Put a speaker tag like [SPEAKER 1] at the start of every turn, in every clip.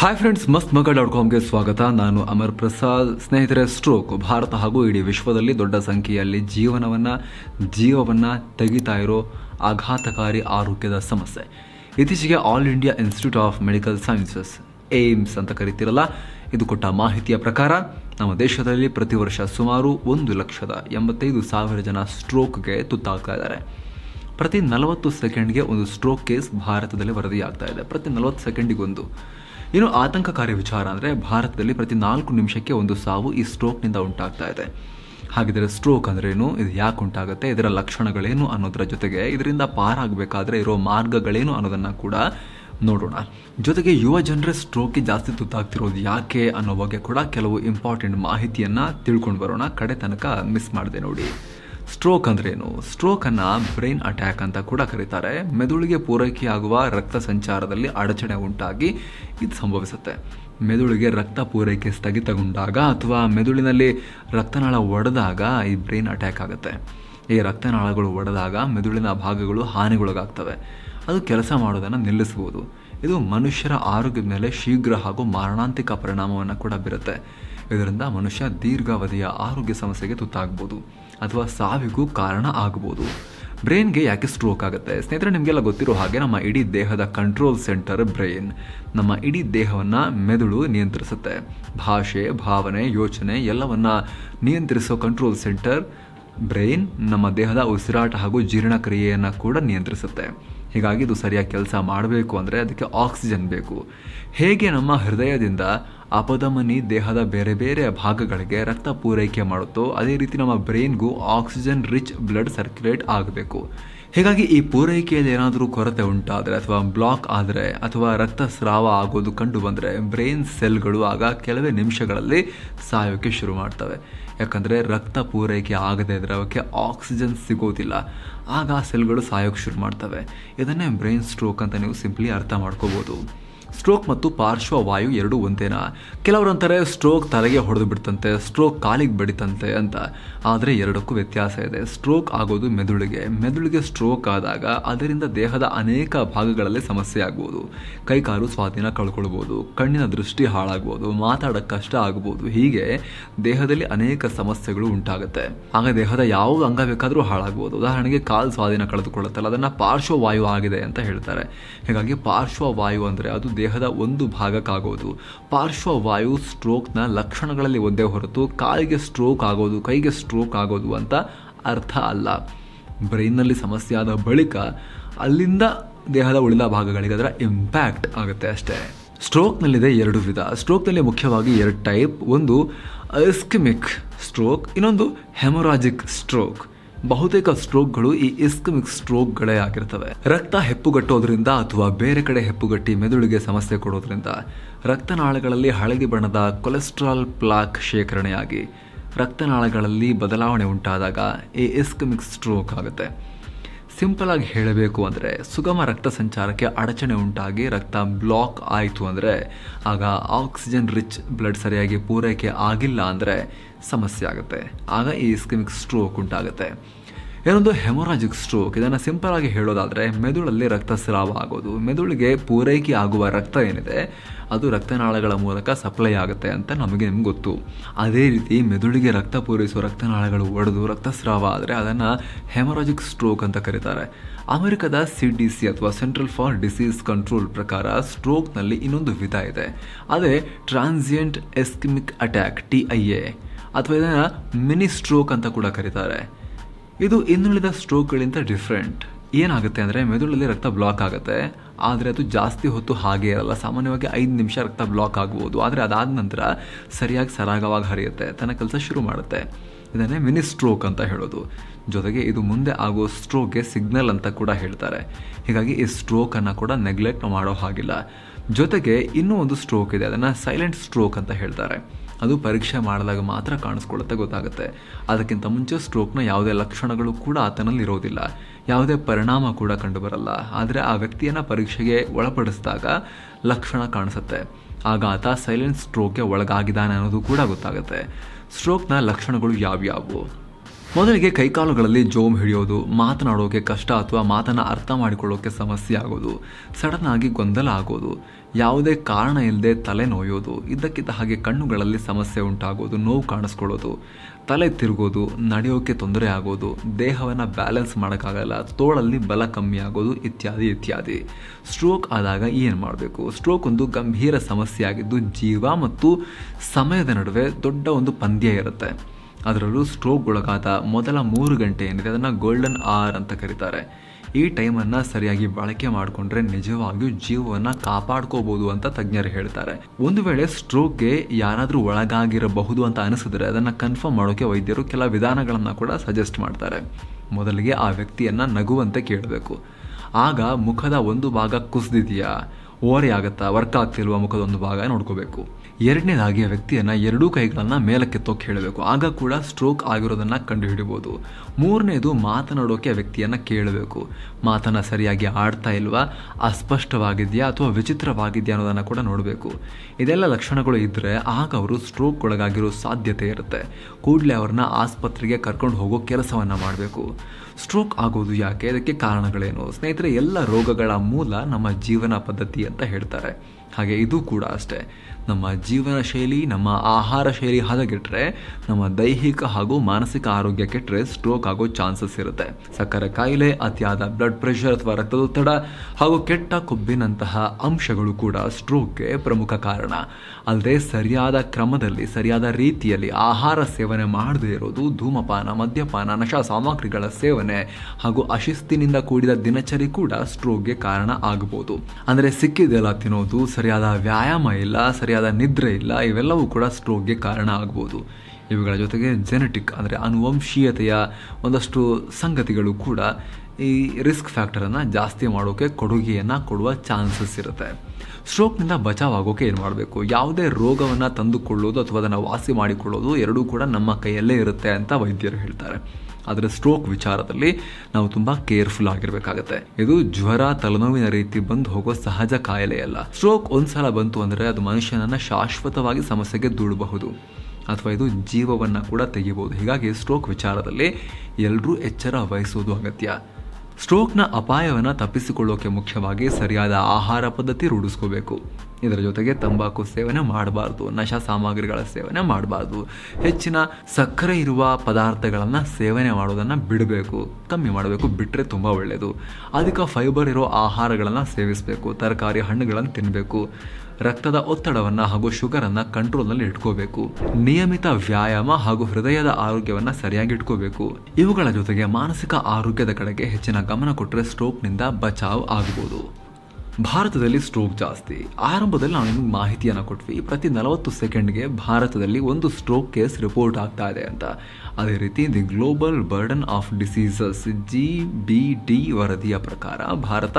[SPEAKER 1] hi friends ಮಸ್ತ್ ಮಗ dot ಕಾಮ್ಗೆ ಸ್ವಾಗತ ನಾನು ಅಮರ್ ಪ್ರಸಾದ್ ಸ್ನೇಹಿತರೆ ಸ್ಟ್ರೋಕ್ ಭಾರತ ಹಾಗೂ ಇಡೀ ವಿಶ್ವದಲ್ಲಿ ದೊಡ್ಡ ಸಂಖ್ಯೆಯಲ್ಲಿ ಜೀವನವನ್ನು ಜೀವವನ್ನು ತೆಗಿತಾ ಇರೋ ಆಘಾತಕಾರಿ ಆರೋಗ್ಯದ ಸಮಸ್ಯೆ ಇತ್ತೀಚೆಗೆ All India Institute of Medical Sciences AIIMS ಅಂತ ಕರಿತಿರಲ್ಲ ಇದು ಕೊಟ್ಟ ಮಾಹಿತಿಯ ಪ್ರಕಾರ ನಮ್ಮ ದೇಶದಲ್ಲಿ ಪ್ರತಿ ವರ್ಷ ಸುಮಾರು ಒಂದು ಲಕ್ಷದ ಎಂಬತ್ತೈದು ಸಾವಿರ ಜನ ಸ್ಟ್ರೋಕ್ಗೆ ತುತ್ತಾಗ್ತಾ ಇದ್ದಾರೆ ಪ್ರತಿ ನಲವತ್ತು ಸೆಕೆಂಡ್ಗೆ ಒಂದು ಸ್ಟ್ರೋಕ್ ಕೇಸ್ ಭಾರತದಲ್ಲಿ ವರದಿಯಾಗ್ತಾ ಇದೆ ಪ್ರತಿ ನಲವತ್ತು ಸೆಕೆಂಡಿಗೊಂದು ಇನ್ನು ಆತಂಕಕಾರಿ ವಿಚಾರ ಅಂದರೆ ಭಾರತದಲ್ಲಿ ಪ್ರತಿ ನಾಲ್ಕು ನಿಮಿಷಕ್ಕೆ ಒಂದು ಸಾವು ಈ ಸ್ಟ್ರೋಕ್ನಿಂದ ಉಂಟಾಗ್ತಾ ಇದೆ ಹಾಗಿದ್ರೆ ಸ್ಟ್ರೋಕ್ ಅಂದ್ರೇನು ಇದು ಯಾಕೆ ಉಂಟಾಗುತ್ತೆ ಇದರ ಲಕ್ಷಣಗಳೇನು ಅನ್ನೋದರ ಜೊತೆಗೆ ಇದರಿಂದ ಪಾರಾಗಬೇಕಾದ್ರೆ ಇರೋ ಮಾರ್ಗಗಳೇನು ಅನ್ನೋದನ್ನು ಕೂಡ ನೋಡೋಣ ಜೊತೆಗೆ ಯುವ ಜನರೇ ಸ್ಟ್ರೋಕ್ಗೆ ಜಾಸ್ತಿ ತುತ್ತಾಗ್ತಿರೋದು ಯಾಕೆ ಅನ್ನೋ ಬಗ್ಗೆ ಕೂಡ ಕೆಲವು ಇಂಪಾರ್ಟೆಂಟ್ ಮಾಹಿತಿಯನ್ನು ತಿಳ್ಕೊಂಡು ಬರೋಣ ಕಡೆ ತನಕ ಮಿಸ್ ಮಾಡಿದೆ ನೋಡಿ ಸ್ಟ್ರೋಕ್ ಅಂದ್ರೇನು ಅನ್ನ ಬ್ರೈನ್ ಅಟ್ಯಾಕ್ ಅಂತ ಕೂಡ ಕರೀತಾರೆ ಮೆದುಳಿಗೆ ಪೂರೈಕೆಯಾಗುವ ರಕ್ತ ಸಂಚಾರದಲ್ಲಿ ಅಡಚಣೆ ಉಂಟಾಗಿ ಇದು ಸಂಭವಿಸುತ್ತೆ ಮೆದುಳಿಗೆ ರಕ್ತ ಪೂರೈಕೆ ಸ್ಥಗಿತಗೊಂಡಾಗ ಅಥವಾ ಮೆದುಳಿನಲ್ಲಿ ರಕ್ತನಾಳ ಒಡೆದಾಗ ಈ ಬ್ರೈನ್ ಅಟ್ಯಾಕ್ ಆಗುತ್ತೆ ಈ ರಕ್ತನಾಳಗಳು ಒಡೆದಾಗ ಮೆದುಳಿನ ಭಾಗಗಳು ಹಾನಿಗೊಳಗಾಗ್ತವೆ ಅದು ಕೆಲಸ ಮಾಡೋದನ್ನು ನಿಲ್ಲಿಸಬಹುದು ಇದು ಮನುಷ್ಯರ ಆರೋಗ್ಯದ ಮೇಲೆ ಶೀಘ್ರ ಹಾಗೂ ಮಾರಣಾಂತಿಕ ಪರಿಣಾಮವನ್ನು ಕೂಡ ಬೀರುತ್ತೆ ಇದರಿಂದ ಮನುಷ್ಯ ದೀರ್ಘಾವಧಿಯ ಆರೋಗ್ಯ ಸಮಸ್ಯೆಗೆ ತುತ್ತಾಗ್ಬೋದು ಅಥವಾ ಸಾವಿಗೂ ಕಾರಣ ಆಗಬಹುದು ಬ್ರೈನ್ಗೆ ಯಾಕೆ ಸ್ಟ್ರೋಕ್ ಆಗುತ್ತೆ ಸ್ನೇಹಿತರೆ ನಿಮಗೆಲ್ಲ ಗೊತ್ತಿರೋ ಹಾಗೆ ನಮ್ಮ ಇಡೀ ದೇಹದ ಕಂಟ್ರೋಲ್ ಸೆಂಟರ್ ಬ್ರೈನ್ ನಮ್ಮ ಇಡೀ ದೇಹವನ್ನು ಮೆದುಳು ನಿಯಂತ್ರಿಸುತ್ತೆ ಭಾಷೆ ಭಾವನೆ ಯೋಚನೆ ಎಲ್ಲವನ್ನು ನಿಯಂತ್ರಿಸೋ ಕಂಟ್ರೋಲ್ ಸೆಂಟರ್ ಬ್ರೈನ್ ನಮ್ಮ ದೇಹದ ಉಸಿರಾಟ ಹಾಗೂ ಜೀರ್ಣಕ್ರಿಯೆಯನ್ನು ಕೂಡ ನಿಯಂತ್ರಿಸುತ್ತೆ ಹೀಗಾಗಿ ಇದು ಸರಿಯಾಗಿ ಕೆಲಸ ಮಾಡಬೇಕು ಅಂದರೆ ಅದಕ್ಕೆ ಆಕ್ಸಿಜನ್ ಬೇಕು ಹೇಗೆ ನಮ್ಮ ಹೃದಯದಿಂದ ಅಪಧಮನಿ ದೇಹದ ಬೇರೆ ಬೇರೆ ಭಾಗಗಳಿಗೆ ರಕ್ತ ಪೂರೈಕೆ ಮಾಡುತ್ತೋ ಅದೇ ರೀತಿ ನಮ್ಮ ಬ್ರೈನ್ಗೂ ಆಕ್ಸಿಜನ್ ರಿಚ್ ಬ್ಲಡ್ ಸರ್ಕ್ಯುಲೇಟ್ ಆಗಬೇಕು ಹೀಗಾಗಿ ಈ ಪೂರೈಕೆಯಲ್ಲಿ ಏನಾದರೂ ಕೊರತೆ ಉಂಟಾದರೆ ಅಥವಾ ಬ್ಲಾಕ್ ಆದರೆ ಅಥವಾ ರಕ್ತಸ್ರಾವ ಆಗೋದು ಕಂಡು ಬಂದರೆ ಬ್ರೈನ್ ಸೆಲ್ಗಳು ಆಗ ಕೆಲವೇ ನಿಮಿಷಗಳಲ್ಲಿ ಸಾಯೋಕ್ಕೆ ಶುರು ಮಾಡ್ತವೆ ಯಾಕಂದರೆ ರಕ್ತ ಪೂರೈಕೆ ಆಗದೇ ಇದ್ದರೆ ಅವಕ್ಕೆ ಆಕ್ಸಿಜನ್ ಸಿಗೋದಿಲ್ಲ ಆಗ ಆ ಸೆಲ್ಗಳು ಸಾಯೋಕ್ಕೆ ಶುರು ಮಾಡ್ತವೆ ಇದನ್ನೇ ಬ್ರೈನ್ ಸ್ಟ್ರೋಕ್ ಅಂತ ನೀವು ಸಿಂಪ್ಲಿ ಅರ್ಥ ಮಾಡ್ಕೋಬೋದು ಸ್ಟ್ರೋಕ್ ಮತ್ತು ಪಾರ್ಶ್ವವಾಯು ಎರಡು ಒಂದೇನಾ ಕೆಲವರಂತಾರೆ ಸ್ಟ್ರೋಕ್ ತಲೆಗೆ ಹೊಡೆದು ಬಿಡ್ತಂತೆ ಸ್ಟ್ರೋಕ್ ಕಾಲಿಗೆ ಬಡಿತಂತೆ ಅಂತ ಆದರೆ ಎರಡಕ್ಕೂ ವ್ಯತ್ಯಾಸ ಇದೆ ಸ್ಟ್ರೋಕ್ ಆಗೋದು ಮೆದುಳಿಗೆ ಮೆದುಳಿಗೆ ಸ್ಟ್ರೋಕ್ ಆದಾಗ ಅದರಿಂದ ದೇಹದ ಅನೇಕ ಭಾಗಗಳಲ್ಲಿ ಸಮಸ್ಯೆ ಆಗ್ಬೋದು ಕೈಕಾಲು ಸ್ವಾಧೀನ ಕಳ್ಕೊಳ್ಬೋದು ಕಣ್ಣಿನ ದೃಷ್ಟಿ ಹಾಳಾಗ್ಬೋದು ಮಾತಾಡೋಕ್ಕೆ ಕಷ್ಟ ಆಗ್ಬೋದು ಹೀಗೆ ದೇಹದಲ್ಲಿ ಅನೇಕ ಸಮಸ್ಯೆಗಳು ಉಂಟಾಗುತ್ತೆ ಆಗ ದೇಹದ ಯಾವ ಅಂಗ ಬೇಕಾದರೂ ಹಾಳಾಗ್ಬೋದು ಉದಾಹರಣೆಗೆ ಕಾಲು ಸ್ವಾಧೀನ ಕಳೆದುಕೊಳ್ಳುತ್ತಲ್ಲ ಅದನ್ನು ಪಾರ್ಶ್ವವಾಯು ಆಗಿದೆ ಅಂತ ಹೇಳ್ತಾರೆ ಹೀಗಾಗಿ ಪಾರ್ಶ್ವವಾಯು ಅಂದರೆ ಅದು ದೇಹ ದೇಹದ ಒಂದು ಭಾಗಕ್ಕಾಗೋದು ಪಾರ್ಶ್ವವಾಯು ಸ್ಟ್ರೋಕ್ನ ಲಕ್ಷಣಗಳಲ್ಲಿ ಒಂದೇ ಹೊರತು ಕಾಲಿಗೆ ಸ್ಟ್ರೋಕ್ ಆಗೋದು ಕೈಗೆ ಸ್ಟ್ರೋಕ್ ಆಗೋದು ಅಂತ ಅರ್ಥ ಅಲ್ಲ ಬ್ರೈನ್ನಲ್ಲಿ ಸಮಸ್ಯೆ ಆದ ಬಳಿಕ ಅಲ್ಲಿಂದ ದೇಹದ ಉಳಿದ ಭಾಗಗಳಿಗೆ ಅದರ ಇಂಪ್ಯಾಕ್ಟ್ ಆಗುತ್ತೆ ಅಷ್ಟೇ ಸ್ಟ್ರೋಕ್ನಲ್ಲಿದೆ ಎರಡು ವಿಧ ಸ್ಟ್ರೋಕ್ನಲ್ಲಿ ಮುಖ್ಯವಾಗಿ ಎರಡು ಟೈಪ್ ಒಂದು ಐಸ್ಕಿಮಿಕ್ ಸ್ಟ್ರೋಕ್ ಇನ್ನೊಂದು ಹೆಮರಾಜಿಕ್ ಸ್ಟ್ರೋಕ್ ಬಹುತೇಕ ಸ್ಟ್ರೋಕ್ಗಳು ಈ ಇಸ್ಕಮಿಕ್ ಸ್ಟ್ರೋಕ್ಗಳೇ ಆಗಿರ್ತವೆ ರಕ್ತ ಹೆಪ್ಪುಗಟ್ಟೋದ್ರಿಂದ ಅಥವಾ ಬೇರೆ ಕಡೆ ಹೆಪ್ಪುಗಟ್ಟಿ ಮೆದುಳಿಗೆ ಸಮಸ್ಯೆ ಕೊಡೋದ್ರಿಂದ ರಕ್ತನಾಳಗಳಲ್ಲಿ ಹಳದಿ ಬಣ್ಣದ ಕೊಲೆಸ್ಟ್ರಾಲ್ ಪ್ಲಾಕ್ ಶೇಖರಣೆಯಾಗಿ ರಕ್ತನಾಳಗಳಲ್ಲಿ ಬದಲಾವಣೆ ಉಂಟಾದಾಗ ಈ ಇಸ್ಕಮಿಕ್ ಸ್ಟ್ರೋಕ್ ಆಗುತ್ತೆ ಸಿಂಪಲ್ ಆಗಿ ಹೇಳಬೇಕು ಅಂದರೆ ಸುಗಮ ರಕ್ತ ಸಂಚಾರಕ್ಕೆ ಅಡಚಣೆ ಉಂಟಾಗಿ ರಕ್ತ ಬ್ಲಾಕ್ ಆಯಿತು ಅಂದರೆ ಆಗ ಆಕ್ಸಿಜನ್ ರಿಚ್ ಬ್ಲಡ್ ಸರಿಯಾಗಿ ಪೂರೈಕೆ ಆಗಿಲ್ಲ ಅಂದರೆ ಸಮಸ್ಯೆ ಆಗುತ್ತೆ ಆಗ ಈ ಸ್ಕಿಮಿಕ್ ಸ್ಟ್ರೋಕ್ ಉಂಟಾಗುತ್ತೆ ಏನೊಂದು ಹೆಮೊರಾಜಿಕ್ ಸ್ಟ್ರೋಕ್ ಇದನ್ನು ಸಿಂಪಲ್ ಆಗಿ ಹೇಳೋದಾದರೆ ಮೆದುಳಲ್ಲಿ ರಕ್ತಸ್ರಾವ ಆಗೋದು ಮೆದುಳಿಗೆ ಪೂರೈಕೆ ಆಗುವ ರಕ್ತ ಏನಿದೆ ಅದು ರಕ್ತನಾಳಗಳ ಮೂಲಕ ಸಪ್ಲೈ ಆಗುತ್ತೆ ಅಂತ ನಮಗೆ ನಿಮ್ಗೆ ಗೊತ್ತು ಅದೇ ರೀತಿ ಮೆದುಳಿಗೆ ರಕ್ತ ಪೂರೈಸುವ ರಕ್ತನಾಳಗಳು ಒಡೆದು ರಕ್ತಸ್ರಾವ ಆದರೆ ಅದನ್ನು ಹೆಮರಾಜಿಕ್ ಸ್ಟ್ರೋಕ್ ಅಂತ ಕರೀತಾರೆ ಅಮೆರಿಕದ ಸಿ ಡಿ ಸಿ ಅಥವಾ ಸೆಂಟ್ರಲ್ ಫಾರ್ ಡಿಸೀಸ್ ಕಂಟ್ರೋಲ್ ಪ್ರಕಾರ ಸ್ಟ್ರೋಕ್ನಲ್ಲಿ ಇನ್ನೊಂದು ವಿಧ ಇದೆ ಅದೇ transient ischemic attack T I A ಅಥವಾ ಇದನ್ನು ಮಿನಿ ಸ್ಟ್ರೋಕ್ ಅಂತ ಕೂಡ ಕರೀತಾರೆ ಇದು ಇನ್ನುಳಿದ ಸ್ಟ್ರೋಕ್ಗಳಿಂದ ಡಿಫ್ರೆಂಟ್ ಏನಾಗುತ್ತೆ ಅಂದರೆ ಮೆದುಳಲ್ಲಿ ರಕ್ತ ಬ್ಲಾಕ್ ಆಗುತ್ತೆ ಆದರೆ ಅದು ಜಾಸ್ತಿ ಹೊತ್ತು ಹಾಗೆ ಇರಲ್ಲ ಸಾಮಾನ್ಯವಾಗಿ ಐದು ನಿಮಿಷ ರಕ್ತ ಬ್ಲಾಕ್ ಆಗ್ಬೋದು ಆದರೆ ಅದಾದ ನಂತರ ಸರಿಯಾಗಿ ಸರಾಗವಾಗಿ ಹರಿಯುತ್ತೆ ತನ್ನ ಕೆಲಸ ಶುರು ಮಾಡುತ್ತೆ ಇದನ್ನೇ ಮಿನಿ ಸ್ಟ್ರೋಕ್ ಅಂತ ಹೇಳೋದು ಜೊತೆಗೆ ಇದು ಮುಂದೆ ಆಗೋ ಸ್ಟ್ರೋಕ್ಗೆ ಸಿಗ್ನಲ್ ಅಂತ ಕೂಡ ಹೇಳ್ತಾರೆ ಹೀಗಾಗಿ ಈ ಸ್ಟ್ರೋಕನ್ನು ಕೂಡ ನೆಗ್ಲೆಕ್ಟ್ ಮಾಡೋ ಹಾಗಿಲ್ಲ ಜೊತೆಗೆ ಇನ್ನೂ ಒಂದು ಸ್ಟ್ರೋಕ್ ಇದೆ ಅದನ್ನು ಸೈಲೆಂಟ್ ಸ್ಟ್ರೋಕ್ ಅಂತ ಹೇಳ್ತಾರೆ ಅದು ಪರೀಕ್ಷೆ ಮಾಡಿದಾಗ ಮಾತ್ರ ಕಾಣಿಸ್ಕೊಳ್ಳುತ್ತೆ ಗೊತ್ತಾಗುತ್ತೆ ಅದಕ್ಕಿಂತ ಮುಂಚೆ ಸ್ಟ್ರೋಕ್ನ ಯಾವುದೇ ಲಕ್ಷಣಗಳು ಕೂಡ ಆತನಲ್ಲಿ ಇರೋದಿಲ್ಲ ಯಾವುದೇ ಪರಿಣಾಮ ಕೂಡ ಕಂಡುಬರಲ್ಲ ಆದರೆ ಆ ವ್ಯಕ್ತಿಯನ್ನು ಪರೀಕ್ಷೆಗೆ ಒಳಪಡಿಸಿದಾಗ ಲಕ್ಷಣ ಕಾಣಿಸುತ್ತೆ ಆಗ ಆತ ಸೈಲೆಂಟ್ ಸ್ಟ್ರೋಕ್ಗೆ ಒಳಗಾಗಿದ್ದಾನೆ ಅನ್ನೋದು ಕೂಡ ಗೊತ್ತಾಗುತ್ತೆ ಸ್ಟ್ರೋಕ್ನ ಲಕ್ಷಣಗಳು ಯಾವ್ಯಾವು ಮೊದಲಿಗೆ ಕೈಕಾಲುಗಳಲ್ಲಿ ಜೋಮ್ ಹಿಡಿಯೋದು ಮಾತನಾಡೋಕೆ ಕಷ್ಟ ಅಥವಾ ಮಾತನ್ನ ಅರ್ಥ ಮಾಡಿಕೊಳ್ಳೋಕೆ ಸಮಸ್ಯೆ ಆಗೋದು ಸಡನ್ ಆಗಿ ಗೊಂದಲ ಆಗೋದು ಯಾವುದೇ ಕಾರಣ ಇಲ್ಲದೆ ತಲೆ ನೋಯೋದು ಇದ್ದಕ್ಕಿದ್ದ ಹಾಗೆ ಕಣ್ಣುಗಳಲ್ಲಿ ಸಮಸ್ಯೆ ಉಂಟಾಗೋದು ನೋವು ಕಾಣಿಸ್ಕೊಳ್ಳೋದು ತಲೆ ತಿರುಗೋದು ನಡೆಯೋಕೆ ತೊಂದರೆ ಆಗೋದು ದೇಹವನ್ನು ಬ್ಯಾಲೆನ್ಸ್ ಮಾಡೋಕ್ಕಾಗಲ್ಲ ತೋಳಲ್ಲಿ ಬಲ ಕಮ್ಮಿ ಆಗೋದು ಇತ್ಯಾದಿ ಇತ್ಯಾದಿ ಸ್ಟ್ರೋಕ್ ಆದಾಗ ಏನು ಮಾಡಬೇಕು ಸ್ಟ್ರೋಕ್ ಒಂದು ಗಂಭೀರ ಸಮಸ್ಯೆ ಆಗಿದ್ದು ಜೀವ ಮತ್ತು ಸಮಯದ ನಡುವೆ ದೊಡ್ಡ ಒಂದು ಪಂದ್ಯ ಇರುತ್ತೆ ಅದರಲ್ಲೂ ಸ್ಟ್ರೋಕ್ ಒಳಗಾದ ಮೊದಲ ಮೂರು ಗಂಟೆ ಏನಿದೆ ಅದನ್ನು ಗೋಲ್ಡನ್ ಆರ್ ಅಂತ ಕರೀತಾರೆ ಈ ಟೈಮನ್ನು ಸರಿಯಾಗಿ ಬಳಕೆ ಮಾಡಿಕೊಂಡ್ರೆ ನಿಜವಾಗಿಯೂ ಜೀವವನ್ನು ಕಾಪಾಡ್ಕೋಬೋದು ಅಂತ ತಜ್ಞರು ಹೇಳ್ತಾರೆ ಒಂದು ವೇಳೆ ಸ್ಟ್ರೋಕ್ಗೆ ಯಾರಾದರೂ ಒಳಗಾಗಿರಬಹುದು ಅಂತ ಅನಿಸಿದ್ರೆ ಅದನ್ನು ಕನ್ಫರ್ಮ್ ಮಾಡೋಕ್ಕೆ ವೈದ್ಯರು ಕೆಲ ವಿಧಾನಗಳನ್ನು ಕೂಡ ಸಜೆಸ್ಟ್ ಮಾಡ್ತಾರೆ ಮೊದಲಿಗೆ ಆ ವ್ಯಕ್ತಿಯನ್ನು ನಗುವಂತೆ ಕೇಳಬೇಕು ಆಗ ಮುಖದ ಒಂದು ಭಾಗ ಕುಸಿದಿದೆಯಾ ಓರೆ ಆಗುತ್ತಾ ವರ್ಕ್ ಮುಖದ ಒಂದು ಭಾಗ ನೋಡ್ಕೋಬೇಕು ಎರಡನೇದಾಗಿ ಆ ವ್ಯಕ್ತಿಯನ್ನು ಎರಡೂ ಕೈಗಳನ್ನು ಮೇಲಕ್ಕೆತ್ತೋಕೆ ಹೇಳಬೇಕು ಆಗ ಕೂಡ ಸ್ಟ್ರೋಕ್ ಆಗಿರೋದನ್ನು ಕಂಡುಹಿಡಿಬೋದು ಮೂರನೇದು ಮಾತನಾಡೋಕೆ ಆ ವ್ಯಕ್ತಿಯನ್ನು ಕೇಳಬೇಕು ಮಾತನ್ನು ಸರಿಯಾಗಿ ಆಡ್ತಾ ಇಲ್ವಾ ಅಸ್ಪಷ್ಟವಾಗಿದೆಯಾ ಅಥವಾ ವಿಚಿತ್ರವಾಗಿದೆಯಾ ಅನ್ನೋದನ್ನು ಕೂಡ ನೋಡಬೇಕು ಇದೆಲ್ಲ ಲಕ್ಷಣಗಳು ಇದ್ದರೆ ಆಗ ಅವರು ಸ್ಟ್ರೋಕ್ ಒಳಗಾಗಿರೋ ಸಾಧ್ಯತೆ ಇರುತ್ತೆ ಕೂಡಲೇ ಅವ್ರನ್ನ ಆಸ್ಪತ್ರೆಗೆ ಕರ್ಕೊಂಡು ಹೋಗೋ ಕೆಲಸವನ್ನು ಮಾಡಬೇಕು ಸ್ಟ್ರೋಕ್ ಆಗೋದು ಯಾಕೆ ಅದಕ್ಕೆ ಕಾರಣಗಳೇನು ಸ್ನೇಹಿತರೆ ಎಲ್ಲ ರೋಗಗಳ ಮೂಲ ನಮ್ಮ ಜೀವನ ಪದ್ಧತಿ ಅಂತ ಹೇಳ್ತಾರೆ ಹಾಗೆ ಇದು ಕೂಡ ಅಷ್ಟೇ ನಮ್ಮ ಜೀವನ ಶೈಲಿ ನಮ್ಮ ಆಹಾರ ಶೈಲಿ ಹದಗೆಟ್ಟರೆ ನಮ್ಮ ದೈಹಿಕ ಹಾಗೂ ಮಾನಸಿಕ ಆರೋಗ್ಯ ಕೆಟ್ಟರೆ ಸ್ಟ್ರೋಕ್ ಆಗೋ ಚಾನ್ಸಸ್ ಇರುತ್ತೆ ಸಕ್ಕರೆ ಕಾಯಿಲೆ ಅತಿಯಾದ ಬ್ಲಡ್ ಪ್ರೆಷರ್ ಅಥವಾ ರಕ್ತದೊತ್ತಡ ಹಾಗೂ ಕೆಟ್ಟ ಕೊಬ್ಬಿನಂತಹ ಅಂಶಗಳು ಕೂಡ ಸ್ಟ್ರೋಕ್ಗೆ ಪ್ರಮುಖ ಕಾರಣ ಅಲ್ಲದೆ ಸರಿಯಾದ ಕ್ರಮದಲ್ಲಿ ಸರಿಯಾದ ರೀತಿಯಲ್ಲಿ ಆಹಾರ ಸೇವನೆ ಮಾಡದೇ ಇರೋದು ಧೂಮಪಾನ ಮದ್ಯಪಾನ ನಶಾ ಸಾಮಗ್ರಿಗಳ ಸೇವನೆ ಹಾಗೂ ಅಶಿಸ್ತಿನಿಂದ ಕೂಡಿದ ದಿನಚರಿ ಕೂಡ ಸ್ಟ್ರೋಕ್ಗೆ ಕಾರಣ ಆಗಬಹುದು ಅಂದರೆ ಸಿಕ್ಕಿದೆಲ್ಲ ತಿನ್ನೋದು ಸರಿಯಾದ ವ್ಯಾಯಾಮ ಇಲ್ಲ ಸರಿ ಸರಿಯಾದ ನಿದ್ರೆ ಇಲ್ಲ ಇವೆಲ್ಲವೂ ಕೂಡ ಸ್ಟ್ರೋಕ್ಗೆ ಕಾರಣ ಆಗ್ಬೋದು ಇವುಗಳ ಜೊತೆಗೆ ಜೆನೆಟಿಕ್ ಅಂದರೆ ಅನುವಂಶೀಯತೆಯ ಒಂದಷ್ಟು ಸಂಗತಿಗಳು ಕೂಡ ಈ ರಿಸ್ಕ್ ಫ್ಯಾಕ್ಟರನ್ನು ಜಾಸ್ತಿ ಮಾಡೋಕ್ಕೆ ಕೊಡುಗೆಯನ್ನು ಕೊಡುವ ಚಾನ್ಸಸ್ ಇರುತ್ತೆ ಸ್ಟ್ರೋಕ್ನಿಂದ ಬಚಾವಾಗೋಕೆ ಏನು ಮಾಡಬೇಕು ಯಾವುದೇ ರೋಗವನ್ನು ತಂದುಕೊಳ್ಳೋದು ಅಥವಾ ಅದನ್ನು ವಾಸಿ ಮಾಡಿಕೊಳ್ಳೋದು ಎರಡೂ ಕೂಡ ನಮ್ಮ ಕೈಯಲ್ಲೇ ಇರುತ್ತೆ ಅಂತ ವೈದ್ಯರು ಹೇಳ್ತಾರೆ ಆದರೆ ಸ್ಟ್ರೋಕ್ ವಿಚಾರದಲ್ಲಿ ನಾವು ತುಂಬ ಕೇರ್ಫುಲ್ ಆಗಿರಬೇಕಾಗತ್ತೆ ಇದು ಜ್ವರ ತಲೆನೋವಿನ ರೀತಿ ಬಂದು ಹೋಗೋ ಸಹಜ ಕಾಯಿಲೆ ಅಲ್ಲ ಸ್ಟ್ರೋಕ್ ಒಂದ್ಸಲ ಬಂತು ಅಂದರೆ ಅದು ಮನುಷ್ಯನನ್ನ ಶಾಶ್ವತವಾಗಿ ಸಮಸ್ಯೆಗೆ ದೂಡಬಹುದು ಅಥವಾ ಇದು ಜೀವವನ್ನು ಕೂಡ ತೆಗಿಬೋದು ಹೀಗಾಗಿ ಸ್ಟ್ರೋಕ್ ವಿಚಾರದಲ್ಲಿ ಎಲ್ಲರೂ ಎಚ್ಚರ ವಹಿಸುವುದು ಅಗತ್ಯ ಸ್ಟ್ರೋಕ್ನ ಅಪಾಯವನ್ನು ತಪ್ಪಿಸಿಕೊಳ್ಳೋಕೆ ಮುಖ್ಯವಾಗಿ ಸರಿಯಾದ ಆಹಾರ ಪದ್ಧತಿ ರೂಢಿಸ್ಕೋಬೇಕು ಇದರ ಜೊತೆಗೆ ತಂಬಾಕು ಸೇವನೆ ಮಾಡಬಾರ್ದು ನಶಾ ಸಾಮಗ್ರಿಗಳ ಸೇವನೆ ಮಾಡಬಾರ್ದು ಹೆಚ್ಚಿನ ಸಕ್ಕರೆ ಇರುವ ಪದಾರ್ಥಗಳನ್ನು ಸೇವನೆ ಮಾಡೋದನ್ನು ಬಿಡಬೇಕು ಕಮ್ಮಿ ಮಾಡಬೇಕು ಬಿಟ್ಟರೆ ತುಂಬ ಒಳ್ಳೆಯದು ಅಧಿಕ ಫೈಬರ್ ಇರೋ ಆಹಾರಗಳನ್ನು ಸೇವಿಸಬೇಕು ತರಕಾರಿ ಹಣ್ಣುಗಳನ್ನು ತಿನ್ನಬೇಕು ರಕ್ತದ ಒತ್ತಡವನ್ನ ಹಾಗೂ ಕಂಟ್ರೋಲ್ ನಲ್ಲಿ ಇಟ್ಕೋಬೇಕು ನಿಯಮಿತ ವ್ಯಾಯಾಮ ಹಾಗೂ ಹೃದಯದ ಆರೋಗ್ಯವನ್ನ ಸರಿಯಾಗಿ ಇಟ್ಕೋಬೇಕು ಇವುಗಳ ಜೊತೆಗೆ ಮಾನಸಿಕ ಆರೋಗ್ಯದ ಕಡೆಗೆ ಹೆಚ್ಚಿನ ಗಮನ ಕೊಟ್ಟರೆ ನಿಂದ ಬಚಾವ್ ಆಗಬಹುದು ಭಾರತದಲ್ಲಿ ಸ್ಟ್ರೋಕ್ ಜಾಸ್ತಿ ಆರಂಭದಲ್ಲಿ ನಾವು ನಿಮ್ಗೆ ಮಾಹಿತಿಯನ್ನು ಕೊಟ್ವಿ ಪ್ರತಿ ನಲವತ್ತು ಸೆಕೆಂಡ್ಗೆ ಭಾರತದಲ್ಲಿ ಒಂದು ಸ್ಟ್ರೋಕ್ ಕೇಸ್ ರಿಪೋರ್ಟ್ ಆಗ್ತಾ ಇದೆ ಅಂತ ಅದೇ ರೀತಿ the global burden of diseases G B D ವರದಿಯ ಪ್ರಕಾರ ಭಾರತ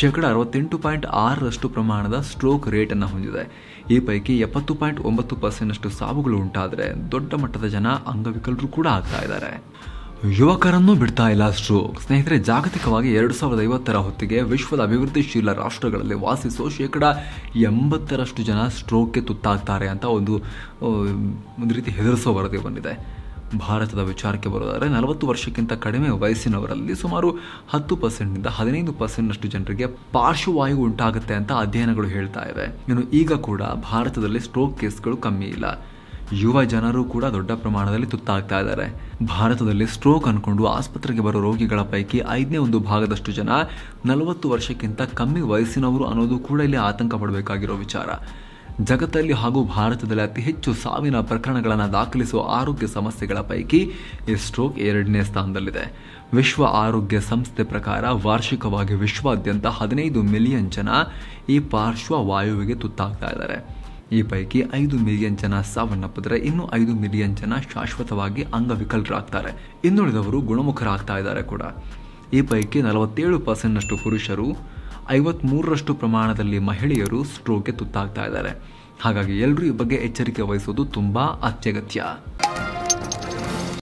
[SPEAKER 1] ಶೇಕಡ ಅರವತ್ತೆಂಟು ಪಾಯಿಂಟ್ ಆರರಷ್ಟು ಪ್ರಮಾಣದ ಸ್ಟ್ರೋಕ್ ರೇಟನ್ನು ಹೊಂದಿದೆ ಈ ಪೈಕಿ ಎಪ್ಪತ್ತು ಪಾಯಿಂಟ್ ಒಂಬತ್ತು ಪರ್ಸೆಂಟ್ನಷ್ಟು ಸಾವುಗಳು ಉಂಟಾದರೆ ದೊಡ್ಡ ಮಟ್ಟದ ಜನ ಅಂಗವಿಕಲರು ಕೂಡ ಆಗ್ತಾ ಇದ್ದಾರೆ ಯುವಕರನ್ನು ಬಿಡ್ತಾ ಇಲ್ಲ ಸ್ಟ್ರೋಕ್ ಸ್ನೇಹಿತರೆ ಜಾಗತಿಕವಾಗಿ ಎರಡು ಸಾವಿರದ ಐವತ್ತರ ಹೊತ್ತಿಗೆ ವಿಶ್ವದ ಅಭಿವೃದ್ಧಿಶೀಲ ರಾಷ್ಟ್ರಗಳಲ್ಲಿ ವಾಸಿಸೋ ಶೇಕಡ ಎಂಬತ್ತರಷ್ಟು ಜನ ಸ್ಟ್ರೋಕ್ಗೆ ತುತ್ತಾಗ್ತಾರೆ ಅಂತ ಒಂದು ಒಂದು ರೀತಿ ಹೆದರಿಸುವ ವರದಿ ಬಂದಿದೆ ಭಾರತದ ವಿಚಾರಕ್ಕೆ ಬರೋದಾದರೆ ನಲವತ್ತು ವರ್ಷಕ್ಕಿಂತ ಕಡಿಮೆ ವಯಸ್ಸಿನವರಲ್ಲಿ ಸುಮಾರು ಹತ್ತು ಪರ್ಸೆಂಟ್ನಿಂದ ಹದಿನೈದು ಪರ್ಸೆಂಟ್ನಷ್ಟು ಜನರಿಗೆ ಪಾರ್ಶ್ವವಾಯು ಉಂಟಾಗುತ್ತೆ ಅಂತ ಅಧ್ಯಯನಗಳು ಹೇಳ್ತಾ ಇವೆ ಇನ್ನು ಈಗ ಕೂಡ ಭಾರತದಲ್ಲಿ ಸ್ಟ್ರೋಕ್ ಕೇಸ್ಗಳು ಕಮ್ಮಿ ಇಲ್ಲ ಯುವ ಜನರು ಕೂಡ ದೊಡ್ಡ ಪ್ರಮಾಣದಲ್ಲಿ ತುತ್ತಾಗ್ತಾ ಇದ್ದಾರೆ ಭಾರತದಲ್ಲಿ ಸ್ಟ್ರೋಕ್ ಅನ್ಕೊಂಡು ಆಸ್ಪತ್ರೆಗೆ ಬರೋ ರೋಗಿಗಳ ಪೈಕಿ ಐದನೇ ಒಂದು ಭಾಗದಷ್ಟು ಜನ ನಲವತ್ತು ವರ್ಷಕ್ಕಿಂತ ಕಮ್ಮಿ ವಯಸ್ಸಿನವರು ಅನ್ನೋದು ಕೂಡ ಇಲ್ಲಿ ಆತಂಕ ಪಡಬೇಕಾಗಿರೋ ವಿಚಾರ ಜಗತ್ತಲ್ಲಿ ಹಾಗೂ ಭಾರತದಲ್ಲಿ ಅತಿ ಹೆಚ್ಚು ಸಾವಿನ ಪ್ರಕರಣಗಳನ್ನು ದಾಖಲಿಸುವ ಆರೋಗ್ಯ ಸಮಸ್ಯೆಗಳ ಪೈಕಿ ಈ ಸ್ಟ್ರೋಕ್ ಎರಡನೇ ಸ್ಥಾನದಲ್ಲಿದೆ ವಿಶ್ವ ಆರೋಗ್ಯ ಸಂಸ್ಥೆ ಪ್ರಕಾರ ವಾರ್ಷಿಕವಾಗಿ ವಿಶ್ವಾದ್ಯಂತ ಹದಿನೈದು ಮಿಲಿಯನ್ ಜನ ಈ ಪಾರ್ಶ್ವವಾಯುವಿಗೆ ವಾಯುವಿಗೆ ತುತ್ತಾಗ್ತಾ ಇದ್ದಾರೆ ಈ ಪೈಕಿ ಐದು ಮಿಲಿಯನ್ ಜನ ಸಾವನ್ನಪ್ಪಿದ್ರೆ ಇನ್ನು ಐದು ಮಿಲಿಯನ್ ಜನ ಶಾಶ್ವತವಾಗಿ ಅಂಗವಿಕಲರಾಗ್ತಾರೆ ಇನ್ನುಳಿದವರು ಗುಣಮುಖರಾಗ್ತಾ ಇದ್ದಾರೆ ಕೂಡ ಈ ಪೈಕಿ ನಲವತ್ತೇಳು ಪರ್ಸೆಂಟ್ನಷ್ಟು ಪುರುಷರು ಐವತ್ಮೂರರಷ್ಟು ಪ್ರಮಾಣದಲ್ಲಿ ಮಹಿಳೆಯರು ಸ್ಟ್ರೋಕ್ಗೆ ತುತ್ತಾಗ್ತಾ ಇದ್ದಾರೆ ಹಾಗಾಗಿ ಎಲ್ಲರೂ ಈ ಬಗ್ಗೆ ಎಚ್ಚರಿಕೆ ವಹಿಸೋದು ತುಂಬ ಅತ್ಯಗತ್ಯ